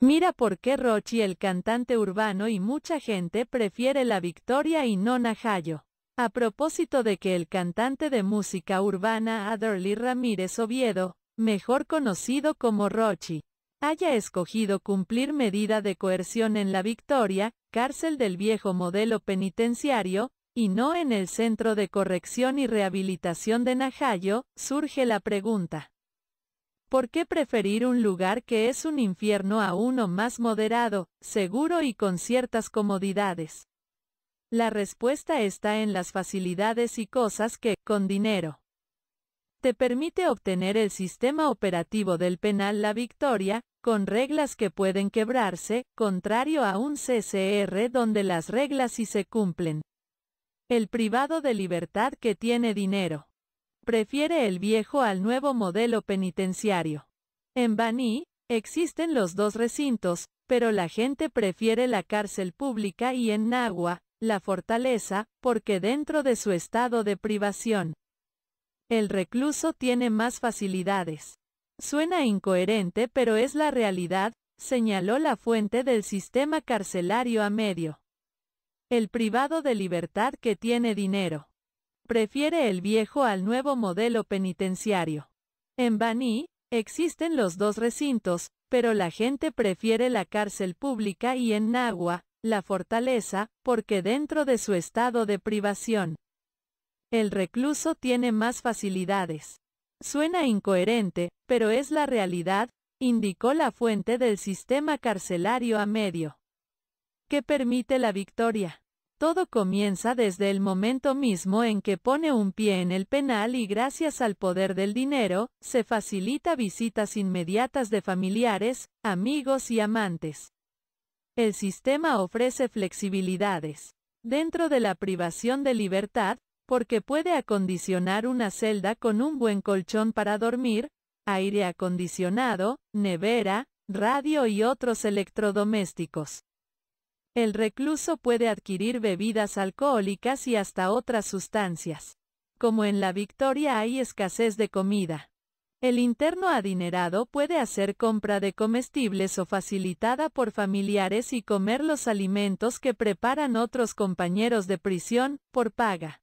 Mira por qué Rochi el cantante urbano y mucha gente prefiere la Victoria y no Najayo. A propósito de que el cantante de música urbana Adderley Ramírez Oviedo, mejor conocido como Rochi, haya escogido cumplir medida de coerción en la Victoria, cárcel del viejo modelo penitenciario, y no en el Centro de Corrección y Rehabilitación de Najayo, surge la pregunta. ¿Por qué preferir un lugar que es un infierno a uno más moderado, seguro y con ciertas comodidades? La respuesta está en las facilidades y cosas que, con dinero, te permite obtener el sistema operativo del penal La Victoria, con reglas que pueden quebrarse, contrario a un CCR donde las reglas sí se cumplen. El privado de libertad que tiene dinero prefiere el viejo al nuevo modelo penitenciario. En Bani, existen los dos recintos, pero la gente prefiere la cárcel pública y en Nagua, la fortaleza, porque dentro de su estado de privación, el recluso tiene más facilidades. Suena incoherente pero es la realidad, señaló la fuente del sistema carcelario a medio. El privado de libertad que tiene dinero prefiere el viejo al nuevo modelo penitenciario. En Bani, existen los dos recintos, pero la gente prefiere la cárcel pública y en Nagua, la fortaleza, porque dentro de su estado de privación, el recluso tiene más facilidades. Suena incoherente, pero es la realidad, indicó la fuente del sistema carcelario a medio, ¿Qué permite la victoria. Todo comienza desde el momento mismo en que pone un pie en el penal y gracias al poder del dinero, se facilita visitas inmediatas de familiares, amigos y amantes. El sistema ofrece flexibilidades. Dentro de la privación de libertad, porque puede acondicionar una celda con un buen colchón para dormir, aire acondicionado, nevera, radio y otros electrodomésticos. El recluso puede adquirir bebidas alcohólicas y hasta otras sustancias. Como en la Victoria hay escasez de comida. El interno adinerado puede hacer compra de comestibles o facilitada por familiares y comer los alimentos que preparan otros compañeros de prisión, por paga.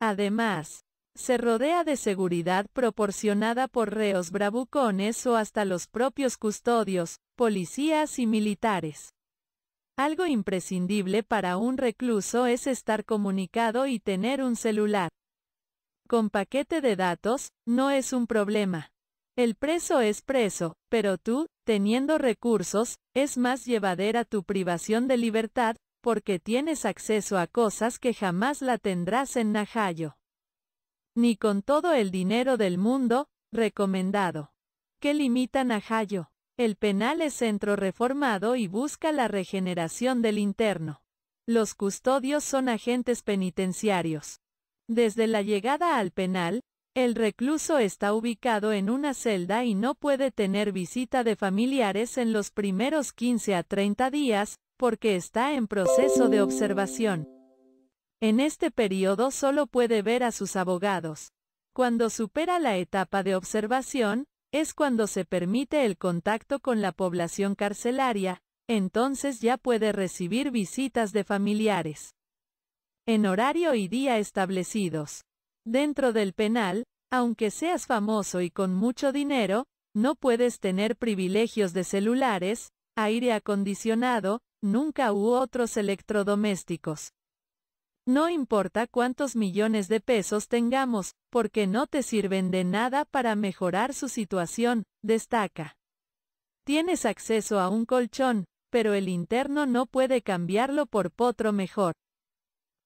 Además, se rodea de seguridad proporcionada por reos bravucones o hasta los propios custodios, policías y militares. Algo imprescindible para un recluso es estar comunicado y tener un celular. Con paquete de datos, no es un problema. El preso es preso, pero tú, teniendo recursos, es más llevadera tu privación de libertad, porque tienes acceso a cosas que jamás la tendrás en Najayo. Ni con todo el dinero del mundo, recomendado. ¿Qué limita Najayo? El penal es centro reformado y busca la regeneración del interno. Los custodios son agentes penitenciarios. Desde la llegada al penal, el recluso está ubicado en una celda y no puede tener visita de familiares en los primeros 15 a 30 días, porque está en proceso de observación. En este periodo solo puede ver a sus abogados. Cuando supera la etapa de observación, es cuando se permite el contacto con la población carcelaria, entonces ya puede recibir visitas de familiares. En horario y día establecidos. Dentro del penal, aunque seas famoso y con mucho dinero, no puedes tener privilegios de celulares, aire acondicionado, nunca u otros electrodomésticos. No importa cuántos millones de pesos tengamos, porque no te sirven de nada para mejorar su situación, destaca. Tienes acceso a un colchón, pero el interno no puede cambiarlo por potro mejor.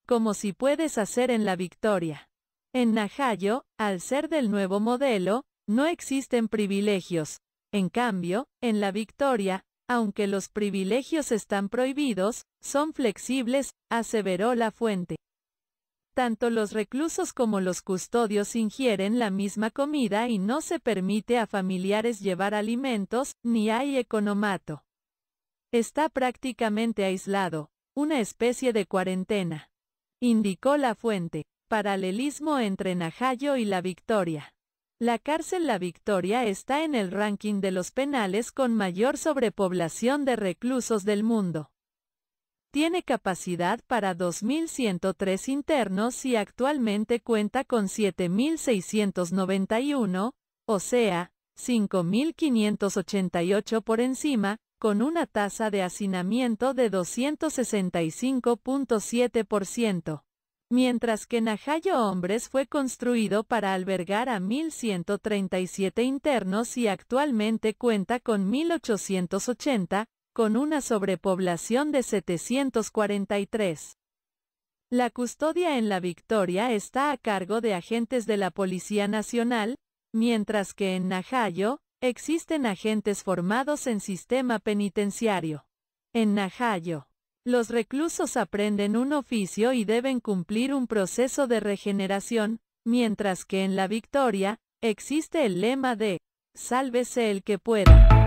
Como si puedes hacer en la victoria. En Najayo, al ser del nuevo modelo, no existen privilegios. En cambio, en la victoria, aunque los privilegios están prohibidos, son flexibles, aseveró la fuente. Tanto los reclusos como los custodios ingieren la misma comida y no se permite a familiares llevar alimentos, ni hay economato. Está prácticamente aislado, una especie de cuarentena. Indicó la fuente, paralelismo entre Najayo y La Victoria. La cárcel La Victoria está en el ranking de los penales con mayor sobrepoblación de reclusos del mundo. Tiene capacidad para 2.103 internos y actualmente cuenta con 7.691, o sea, 5.588 por encima, con una tasa de hacinamiento de 265.7% mientras que Najayo Hombres fue construido para albergar a 1.137 internos y actualmente cuenta con 1.880, con una sobrepoblación de 743. La custodia en La Victoria está a cargo de agentes de la Policía Nacional, mientras que en Najayo, existen agentes formados en sistema penitenciario. En Najayo, los reclusos aprenden un oficio y deben cumplir un proceso de regeneración, mientras que en la victoria, existe el lema de, sálvese el que pueda.